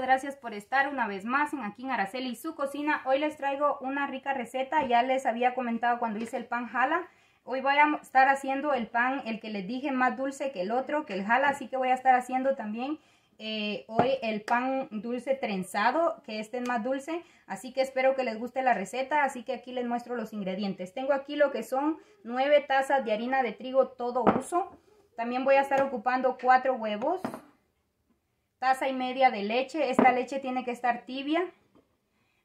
gracias por estar una vez más en aquí en Araceli y su cocina. Hoy les traigo una rica receta. Ya les había comentado cuando hice el pan jala. Hoy voy a estar haciendo el pan, el que les dije más dulce que el otro, que el jala. Así que voy a estar haciendo también eh, hoy el pan dulce trenzado, que este es más dulce. Así que espero que les guste la receta. Así que aquí les muestro los ingredientes. Tengo aquí lo que son nueve tazas de harina de trigo todo uso. También voy a estar ocupando cuatro huevos taza y media de leche. Esta leche tiene que estar tibia.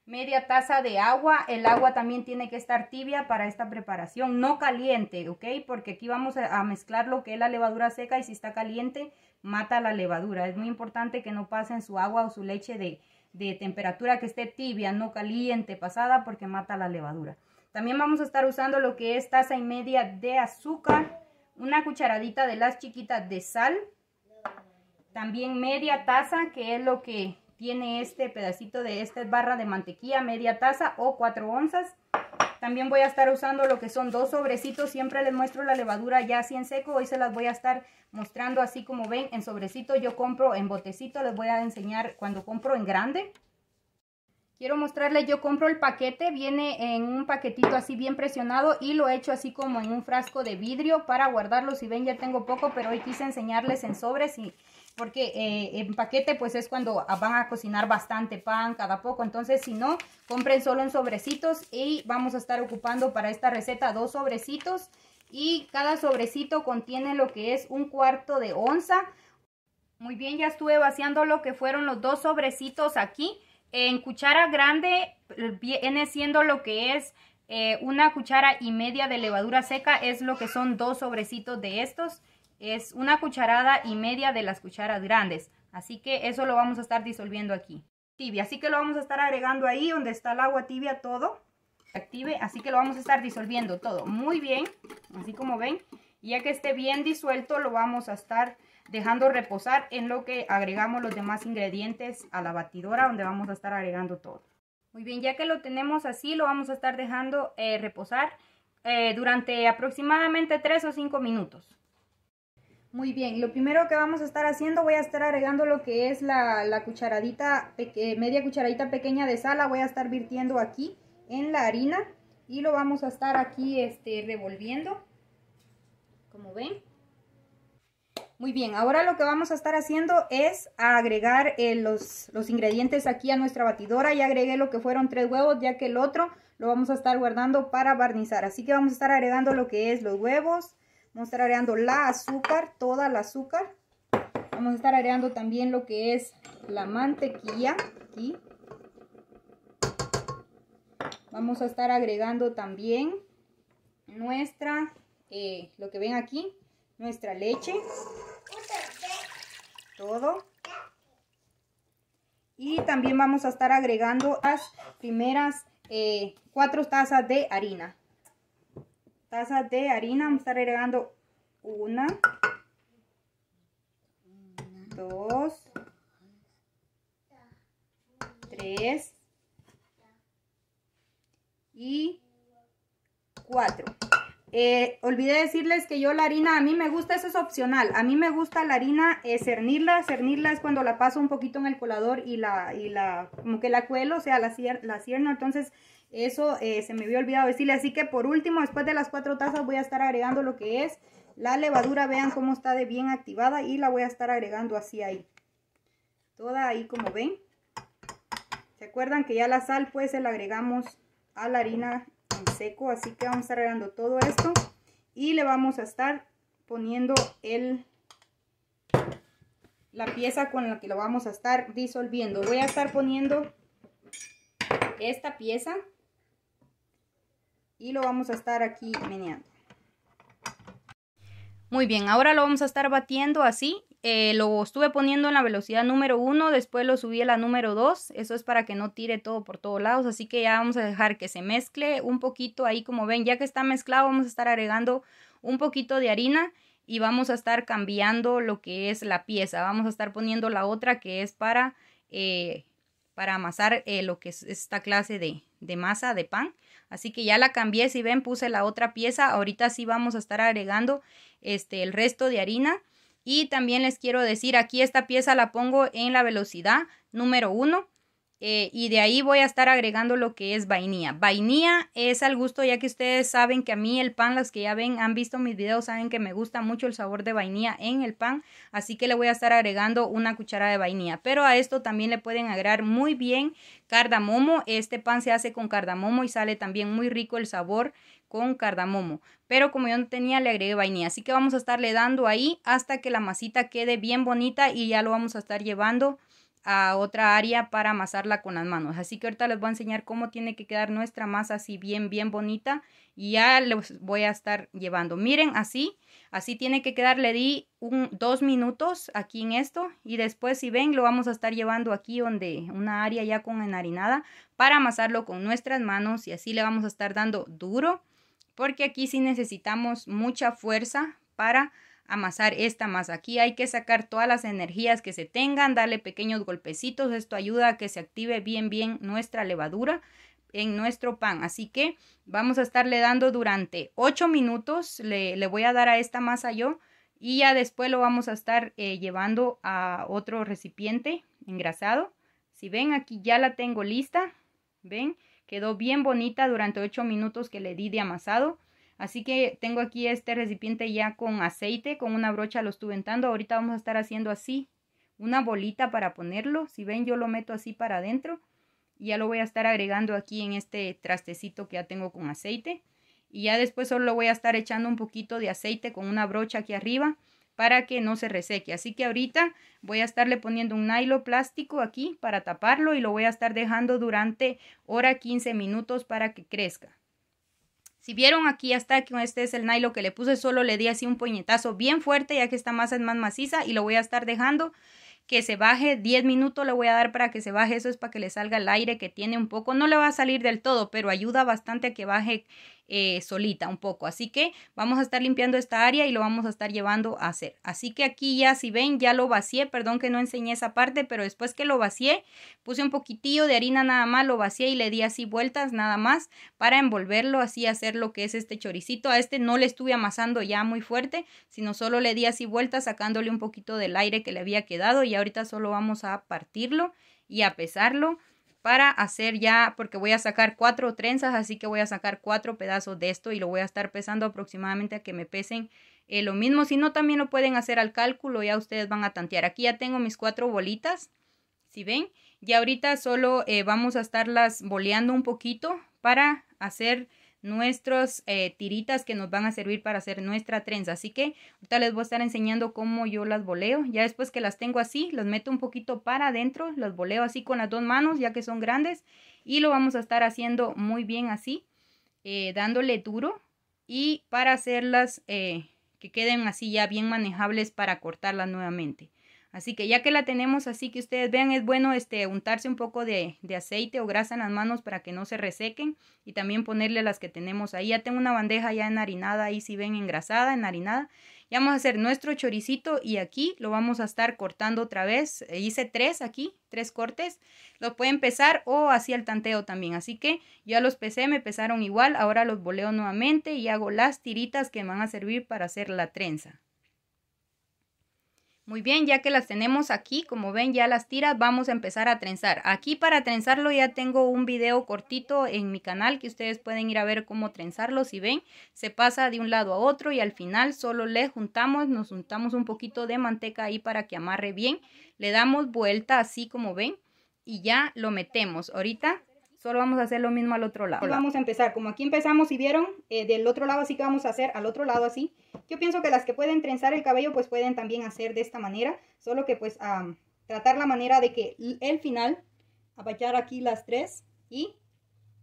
Media taza de agua. El agua también tiene que estar tibia para esta preparación. No caliente, ¿ok? Porque aquí vamos a mezclar lo que es la levadura seca y si está caliente, mata la levadura. Es muy importante que no pasen su agua o su leche de, temperatura que esté tibia, no caliente, pasada, porque mata la levadura. También vamos a estar usando lo que es taza y media de azúcar, una cucharadita de las chiquitas de sal, también media taza, que es lo que tiene este pedacito de esta barra de mantequilla, media taza o 4 onzas. También voy a estar usando lo que son dos sobrecitos. Siempre les muestro la levadura ya así en seco. Hoy se las voy a estar mostrando así como ven en sobrecito. Yo compro en botecito. Les voy a enseñar cuando compro en grande. Quiero mostrarles, yo compro el paquete, viene en un paquetito así bien presionado y lo he hecho así como en un frasco de vidrio para guardarlo. Si ven ya tengo poco, pero hoy quise enseñarles en sobres y porque eh, en paquete pues es cuando van a cocinar bastante pan cada poco, entonces si no, compren solo en sobrecitos y vamos a estar ocupando para esta receta dos sobrecitos y cada sobrecito contiene lo que es un cuarto de onza. Muy bien, ya estuve vaciando lo que fueron los dos sobrecitos aquí. En cuchara grande viene siendo lo que es eh, una cuchara y media de levadura seca, es lo que son dos sobrecitos de estos es una cucharada y media de las cucharas grandes. Así que eso lo vamos a estar disolviendo aquí. Tibia, así que lo vamos a estar agregando ahí donde está el agua tibia todo. Active, así que lo vamos a estar disolviendo todo muy bien, así como ven. ya que esté bien disuelto lo vamos a estar dejando reposar en lo que agregamos los demás ingredientes a la batidora donde vamos a estar agregando todo. Muy bien, ya que lo tenemos así lo vamos a estar dejando eh, reposar eh, durante aproximadamente 3 o 5 minutos. Muy bien, lo primero que vamos a estar haciendo, voy a estar agregando lo que es la, cucharadita, media cucharadita pequeña de sal, la voy a estar virtiendo aquí en la harina y lo vamos a estar aquí este, revolviendo, como ven. Muy bien, ahora lo que vamos a estar haciendo es agregar eh, los, los, ingredientes aquí a nuestra batidora. Ya agregué lo que fueron tres huevos, ya que el otro lo vamos a estar guardando para barnizar. Así que vamos a estar agregando lo que es los huevos, Vamos a estar agregando la azúcar, toda la azúcar. Vamos a estar agregando también lo que es la mantequilla. Vamos a estar agregando también nuestra, eh, lo que ven aquí, nuestra leche. Todo. Y también vamos a estar agregando las primeras eh, cuatro tazas de harina taza de harina. Vamos a estar agregando una, dos, tres y cuatro. Eh, olvidé decirles que yo la harina, a mí me gusta, eso es opcional, a mí me gusta la harina eh, cernirla, cernirla es cuando la paso un poquito en el colador y la, la como que la cuelo, o sea, la, la cierno, entonces eso eh, se me había olvidado decirle. Así que por último, después de las cuatro tazas, voy a estar agregando lo que es la levadura. Vean cómo está de bien activada y la voy a estar agregando así ahí. Toda ahí como ven. ¿Se acuerdan que ya la sal pues se la agregamos a la harina en seco? Así que vamos a estar agregando todo esto. Y le vamos a estar poniendo el la pieza con la que lo vamos a estar disolviendo. Voy a estar poniendo esta pieza y lo vamos a estar aquí meneando. Muy bien, ahora lo vamos a estar batiendo así. Eh, lo estuve poniendo en la velocidad número 1, después lo subí a la número 2. Eso es para que no tire todo por todos lados, así que ya vamos a dejar que se mezcle un poquito ahí como ven. Ya que está mezclado vamos a estar agregando un poquito de harina y vamos a estar cambiando lo que es la pieza. Vamos a estar poniendo la otra que es para, eh, para amasar eh, lo que es esta clase de, de masa de pan. Así que ya la cambié, si ven, puse la otra pieza. Ahorita sí vamos a estar agregando este, el resto de harina. Y también les quiero decir, aquí esta pieza la pongo en la velocidad número 1 eh, y de ahí voy a estar agregando lo que es vainilla. Vainilla es al gusto, ya que ustedes saben que a mí el pan, las que ya ven, han visto mis videos, saben que me gusta mucho el sabor de vainilla en el pan, así que le voy a estar agregando una cuchara de vainilla. Pero a esto también le pueden agregar muy bien cardamomo. Este pan se hace con cardamomo y sale también muy rico el sabor con cardamomo. Pero como yo no tenía, le agregué vainilla. Así que vamos a estarle dando ahí hasta que la masita quede bien bonita y ya lo vamos a estar llevando a otra área para amasarla con las manos. Así que ahorita les voy a enseñar cómo tiene que quedar nuestra masa así bien, bien bonita. Y ya les voy a estar llevando. Miren, así, así tiene que quedar. Le di un, dos minutos aquí en esto. Y después, si ven, lo vamos a estar llevando aquí donde una área ya con enharinada para amasarlo con nuestras manos. Y así le vamos a estar dando duro. Porque aquí sí necesitamos mucha fuerza para amasar esta masa aquí, hay que sacar todas las energías que se tengan, darle pequeños golpecitos, esto ayuda a que se active bien bien nuestra levadura en nuestro pan. Así que vamos a estarle dando durante 8 minutos, le, voy a dar a esta masa yo y ya después lo vamos a estar eh, llevando a otro recipiente engrasado. Si ven aquí ya la tengo lista, ven, quedó bien bonita durante 8 minutos que le di de amasado. Así que tengo aquí este recipiente ya con aceite, con una brocha lo estuve entrando. Ahorita vamos a estar haciendo así, una bolita para ponerlo. Si ven, yo lo meto así para adentro. Y ya lo voy a estar agregando aquí en este trastecito que ya tengo con aceite. Y ya después solo voy a estar echando un poquito de aceite con una brocha aquí arriba para que no se reseque. Así que ahorita voy a estarle poniendo un nylon plástico aquí para taparlo y lo voy a estar dejando durante hora 15 minutos para que crezca. Si vieron aquí hasta que este es el nylon que le puse, solo le di así un puñetazo bien fuerte ya que esta masa es más maciza y lo voy a estar dejando que se baje 10 minutos le voy a dar para que se baje, eso es para que le salga el aire que tiene un poco, no le va a salir del todo, pero ayuda bastante a que baje eh, solita un poco. Así que vamos a estar limpiando esta área y lo vamos a estar llevando a hacer. Así que aquí ya, si ven, ya lo vacié. Perdón que no enseñé esa parte, pero después que lo vacié, puse un poquitillo de harina nada más, lo vacié y le di así vueltas nada más para envolverlo, así hacer lo que es este choricito. A este no le estuve amasando ya muy fuerte, sino solo le di así vueltas sacándole un poquito del aire que le había quedado y ahorita solo vamos a partirlo y a pesarlo para hacer ya, porque voy a sacar cuatro trenzas, así que voy a sacar cuatro pedazos de esto y lo voy a estar pesando aproximadamente a que me pesen eh, lo mismo. Si no, también lo pueden hacer al cálculo, ya ustedes van a tantear. Aquí ya tengo mis cuatro bolitas, si ven, y ahorita solo eh, vamos a estarlas boleando un poquito para hacer nuestros eh, tiritas que nos van a servir para hacer nuestra trenza. Así que ahorita les voy a estar enseñando cómo yo las voleo. Ya después que las tengo así, las meto un poquito para adentro, las voleo así con las dos manos ya que son grandes y lo vamos a estar haciendo muy bien así, eh, dándole duro y para hacerlas eh, que queden así ya bien manejables para cortarlas nuevamente. Así que ya que la tenemos así que ustedes vean, es bueno este, untarse un poco de, de, aceite o grasa en las manos para que no se resequen y también ponerle las que tenemos ahí. Ya tengo una bandeja ya enharinada, ahí si ven engrasada, enharinada. Ya vamos a hacer nuestro choricito y aquí lo vamos a estar cortando otra vez. Eh, hice tres aquí, tres cortes. Lo pueden pesar o así al tanteo también. Así que ya los pesé, me pesaron igual. Ahora los boleo nuevamente y hago las tiritas que me van a servir para hacer la trenza. Muy bien, ya que las tenemos aquí, como ven ya las tiras, vamos a empezar a trenzar. Aquí para trenzarlo ya tengo un video cortito en mi canal que ustedes pueden ir a ver cómo trenzarlo. Si ven, se pasa de un lado a otro y al final solo le juntamos, nos juntamos un poquito de manteca ahí para que amarre bien. Le damos vuelta así como ven y ya lo metemos. Ahorita Solo vamos a hacer lo mismo al otro lado. Vamos a empezar, como aquí empezamos, y vieron, eh, del otro lado así que vamos a hacer al otro lado así. Yo pienso que las que pueden trenzar el cabello, pues pueden también hacer de esta manera, solo que pues a tratar la manera de que el final, apachar aquí las tres y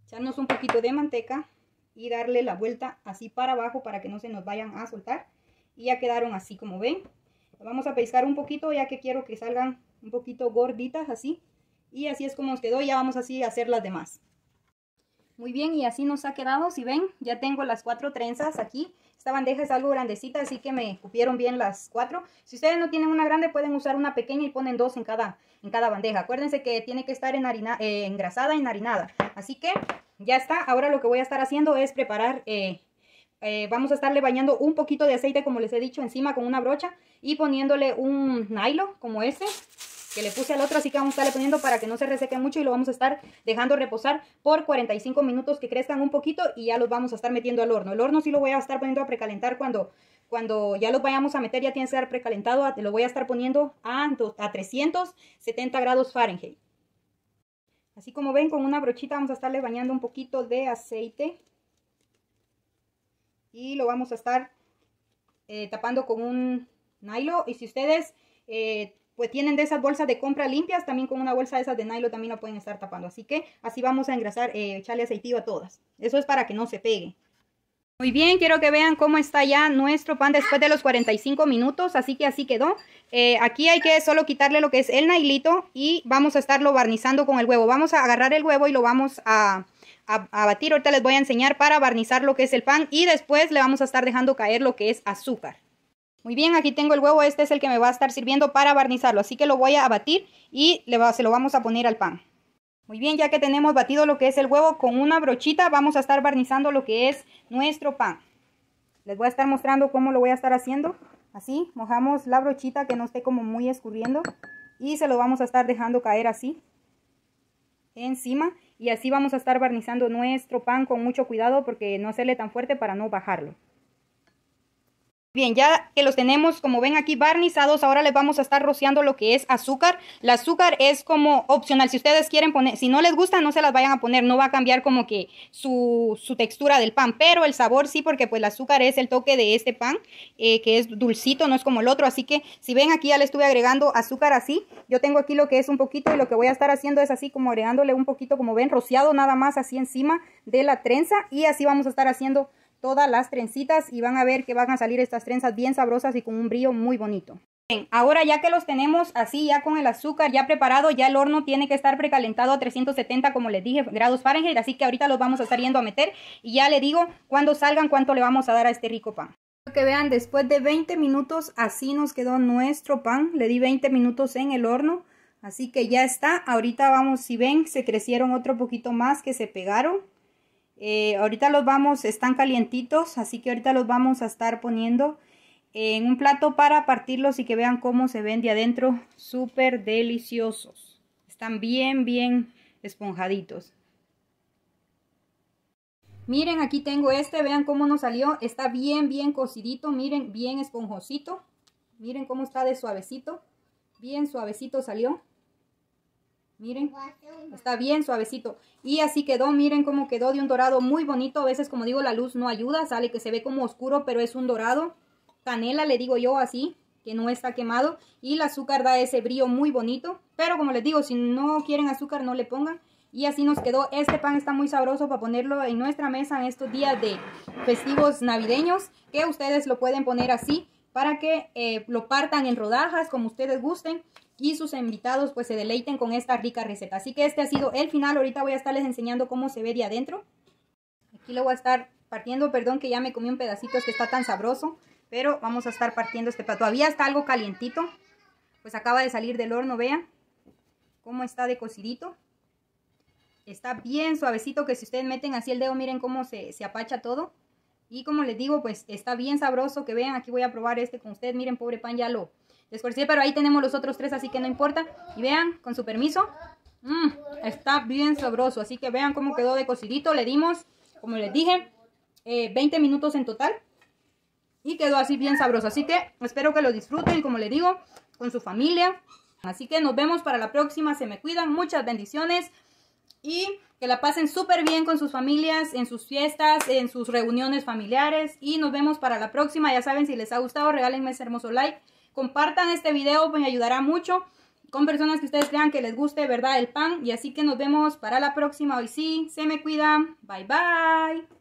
echarnos un poquito de manteca y darle la vuelta así para abajo para que no se nos vayan a soltar. Y ya quedaron así como ven. Vamos a pescar un poquito ya que quiero que salgan un poquito gorditas así. Y así es como nos quedó, ya vamos así a hacer las demás. Muy bien, y así nos ha quedado, si ven, ya tengo las cuatro trenzas aquí. Esta bandeja es algo grandecita, así que me cupieron bien las cuatro. Si ustedes no tienen una grande, pueden usar una pequeña y ponen dos en cada, en cada bandeja. Acuérdense que tiene que estar en y eh, engrasada, enharinada. Así que ya está, ahora lo que voy a estar haciendo es preparar... Eh, eh, vamos a estarle bañando un poquito de aceite, como les he dicho, encima con una brocha y poniéndole un nylon como este que le puse al otro, así que vamos a estarle poniendo para que no se reseque mucho y lo vamos a estar dejando reposar por 45 minutos que crezcan un poquito y ya los vamos a estar metiendo al horno. El horno sí lo voy a estar poniendo a precalentar cuando, cuando ya los vayamos a meter, ya tiene que estar precalentado, lo voy a estar poniendo a, a 370 grados Fahrenheit. Así como ven, con una brochita vamos a estarle bañando un poquito de aceite. Y lo vamos a estar eh, tapando con un nylon. Y si ustedes eh, pues tienen de esas bolsas de compra limpias, también con una bolsa de esas de nylon también la pueden estar tapando. Así que así vamos a engrasar, eh, echarle aceitillo a todas. Eso es para que no se pegue. Muy bien, quiero que vean cómo está ya nuestro pan después de los 45 minutos, así que así quedó. Eh, aquí hay que solo quitarle lo que es el nailito y vamos a estarlo barnizando con el huevo. Vamos a agarrar el huevo y lo vamos a batir, ahorita les voy a enseñar para barnizar lo que es el pan y después le vamos a estar dejando caer lo que es azúcar. Muy bien, aquí tengo el huevo, este es el que me va a estar sirviendo para barnizarlo, así que lo voy a batir y se lo vamos a poner al pan. Muy bien, ya que tenemos batido lo que es el huevo con una brochita, vamos a estar barnizando lo que es nuestro pan. Les voy a estar mostrando cómo lo voy a estar haciendo. Así, mojamos la brochita que no esté como muy escurriendo y se lo vamos a estar dejando caer así encima y así vamos a estar barnizando nuestro pan con mucho cuidado porque no hacerle tan fuerte para no bajarlo. Bien, ya que los tenemos, como ven aquí, barnizados, ahora les vamos a estar rociando lo que es azúcar. La azúcar es como opcional. Si ustedes quieren poner, si no les gusta, no se las vayan a poner. No va a cambiar como que su, su textura del pan, pero el sabor sí, porque pues el azúcar es el toque de este pan, eh, que es dulcito, no es como el otro. Así que si ven aquí, ya le estuve agregando azúcar así. Yo tengo aquí lo que es un poquito y lo que voy a estar haciendo es así como agregándole un poquito, como ven, rociado nada más así encima de la trenza. Y así vamos a estar haciendo todas las trencitas y van a ver que van a salir estas trenzas bien sabrosas y con un brillo muy bonito. Bien, ahora ya que los tenemos así, ya con el azúcar ya preparado, ya el horno tiene que estar precalentado a 370, como les dije, grados Fahrenheit, así que ahorita los vamos a estar yendo a meter y ya le digo cuando salgan cuánto le vamos a dar a este rico pan. Que vean, después de 20 minutos así nos quedó nuestro pan, le di 20 minutos en el horno, así que ya está, ahorita vamos, si ven, se crecieron otro poquito más que se pegaron. Eh, ahorita los vamos, están calientitos, así que ahorita los vamos a estar poniendo en un plato para partirlos y que vean cómo se ven de adentro. Súper deliciosos. Están bien, bien esponjaditos. Miren, aquí tengo este, vean cómo nos salió. Está bien, bien cocidito, miren, bien esponjosito. Miren cómo está de suavecito. Bien suavecito salió. Miren, está bien suavecito. Y así quedó, miren cómo quedó de un dorado muy bonito. A veces, como digo, la luz no ayuda, sale que se ve como oscuro, pero es un dorado. Canela, le digo yo así, que no está quemado. Y el azúcar da ese brillo muy bonito. Pero como les digo, si no quieren azúcar, no le pongan. Y así nos quedó. Este pan está muy sabroso para ponerlo en nuestra mesa en estos días de festivos navideños. Que ustedes lo pueden poner así para que eh, lo partan en rodajas como ustedes gusten y sus invitados pues se deleiten con esta rica receta. Así que este ha sido el final. Ahorita voy a estarles enseñando cómo se ve de adentro. Aquí lo voy a estar partiendo. Perdón que ya me comí un pedacito, es que está tan sabroso. Pero vamos a estar partiendo este plato. Todavía está algo calientito. Pues acaba de salir del horno, vean cómo está de cocidito. Está bien suavecito que si ustedes meten así el dedo, miren cómo se, se apacha todo. Y como les digo, pues está bien sabroso que vean. Aquí voy a probar este con ustedes. Miren, pobre pan, ya lo, pero ahí tenemos los otros tres, así que no importa. Y vean, con su permiso, mm, está bien sabroso. Así que vean cómo quedó de cocidito. Le dimos, como les dije, 20 eh, minutos en total. Y quedó así bien sabroso. Así que espero que lo disfruten, como les digo, con su familia. Así que nos vemos para la próxima. Se me cuidan. Muchas bendiciones. Y que la pasen súper bien con sus familias, en sus fiestas, en sus reuniones familiares. Y nos vemos para la próxima. Ya saben, si les ha gustado, regálenme ese hermoso like. Compartan este video, me ayudará mucho con personas que ustedes crean que les guste, ¿verdad? El pan. Y así que nos vemos para la próxima. Hoy sí, se me cuidan. Bye, bye.